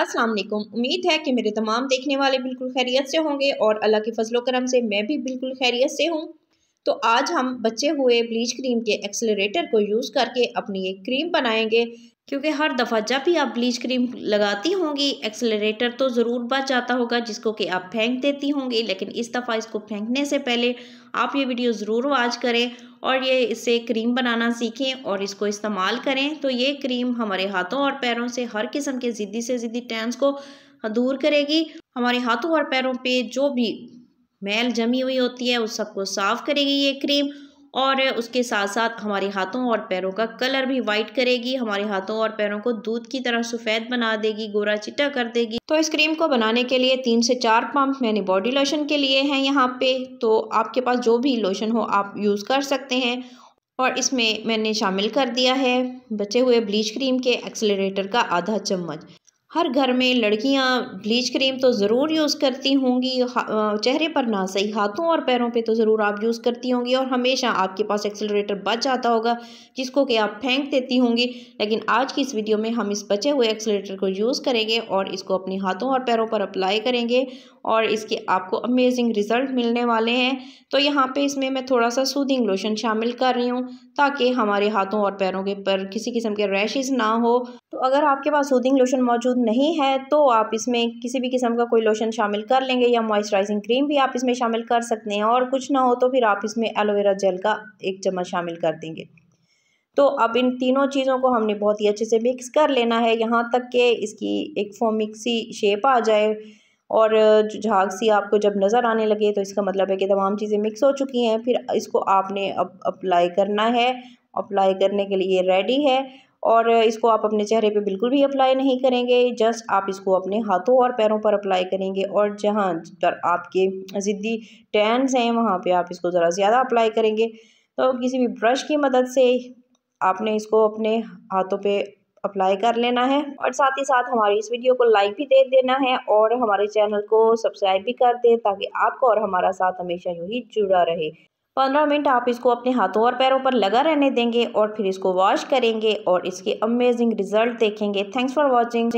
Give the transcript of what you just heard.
असलम उम्मीद है कि मेरे तमाम देखने वाले बिल्कुल खैरियत से होंगे और अल्लाह के फजलो करम से मैं भी बिल्कुल खैरियत से हूँ तो आज हम बचे हुए ब्लीच क्रीम के एक्सलरेटर को यूज़ करके अपनी एक क्रीम बनाएंगे क्योंकि हर दफ़ा जब भी आप ब्लीच क्रीम लगाती होंगी एक्सेलरेटर तो ज़रूर बच जाता होगा जिसको कि आप फेंक देती होंगी लेकिन इस दफ़ा इसको फेंकने से पहले आप ये वीडियो ज़रूर वॉच करें और ये इससे क्रीम बनाना सीखें और इसको इस्तेमाल करें तो ये क्रीम हमारे हाथों और पैरों से हर किस्म के ज़िद्दी से ज़िद्दी टैंस को दूर करेगी हमारे हाथों और पैरों पर जो भी मैल जमी हुई होती है उस सबको साफ़ करेगी ये क्रीम और उसके साथ साथ हमारे हाथों और पैरों का कलर भी वाइट करेगी हमारे हाथों और पैरों को दूध की तरह सफ़ेद बना देगी गोरा चिट्टा कर देगी तो इस क्रीम को बनाने के लिए तीन से चार पंप मैंने बॉडी लोशन के लिए हैं यहाँ पे तो आपके पास जो भी लोशन हो आप यूज़ कर सकते हैं और इसमें मैंने शामिल कर दिया है बचे हुए ब्लीच क्रीम के एक्सलरेटर का आधा चम्मच हर घर में लड़कियां ब्लीच क्रीम तो ज़रूर यूज़ करती होंगी चेहरे पर ना सही हाथों और पैरों पे तो ज़रूर आप यूज़ करती होंगी और हमेशा आपके पास एक्सेलरेटर बच जाता होगा जिसको कि आप फेंक देती होंगी लेकिन आज की इस वीडियो में हम इस बचे हुए एक्सेलरेटर को यूज़ करेंगे और इसको अपने हाथों और पैरों पर अप्लाई करेंगे और इसके आपको अमेजिंग रिज़ल्ट मिलने वाले हैं तो यहाँ पर इसमें मैं थोड़ा सा सूदिंग लोशन शामिल कर रही हूँ ताकि हमारे हाथों और पैरों के पर किसी किस्म के रैशेज़ ना हो तो अगर आपके पास सूदिंग लोशन मौजूद नहीं है तो आप इसमें किसी भी किस्म का कोई लोशन शामिल कर लेंगे या मॉइस्चराइजिंग क्रीम भी आप इसमें शामिल कर सकते हैं और कुछ ना हो तो फिर आप इसमें एलोवेरा जेल का एक चम्मच शामिल कर देंगे तो अब इन तीनों चीज़ों को हमने बहुत ही अच्छे से मिक्स कर लेना है यहाँ तक कि इसकी एक फोमिक्सी शेप आ जाए और झाग सी आपको जब नज़र आने लगे तो इसका मतलब है कि तमाम चीज़ें मिक्स हो चुकी हैं फिर इसको आपने अब अप, अप्लाई करना है अप्लाई करने के लिए रेडी है और इसको आप अपने चेहरे पे बिल्कुल भी अप्लाई नहीं करेंगे जस्ट आप इसको अपने हाथों और पैरों पर अप्लाई करेंगे और जहाँ पर आपके ज़िद्दी टैंस हैं वहाँ पे आप इसको ज़रा ज़्यादा अप्लाई करेंगे तो किसी भी ब्रश की मदद से आपने इसको अपने हाथों पे अप्लाई कर लेना है और साथ ही साथ हमारी इस वीडियो को लाइक भी दे देना है और हमारे चैनल को सब्सक्राइब भी कर दें ताकि आपको और हमारा साथ हमेशा यूँ ही जुड़ा रहे पंद्रह मिनट आप इसको अपने हाथों और पैरों पर लगा रहने देंगे और फिर इसको वॉश करेंगे और इसके अमेजिंग रिजल्ट देखेंगे थैंक्स फॉर वॉचिंग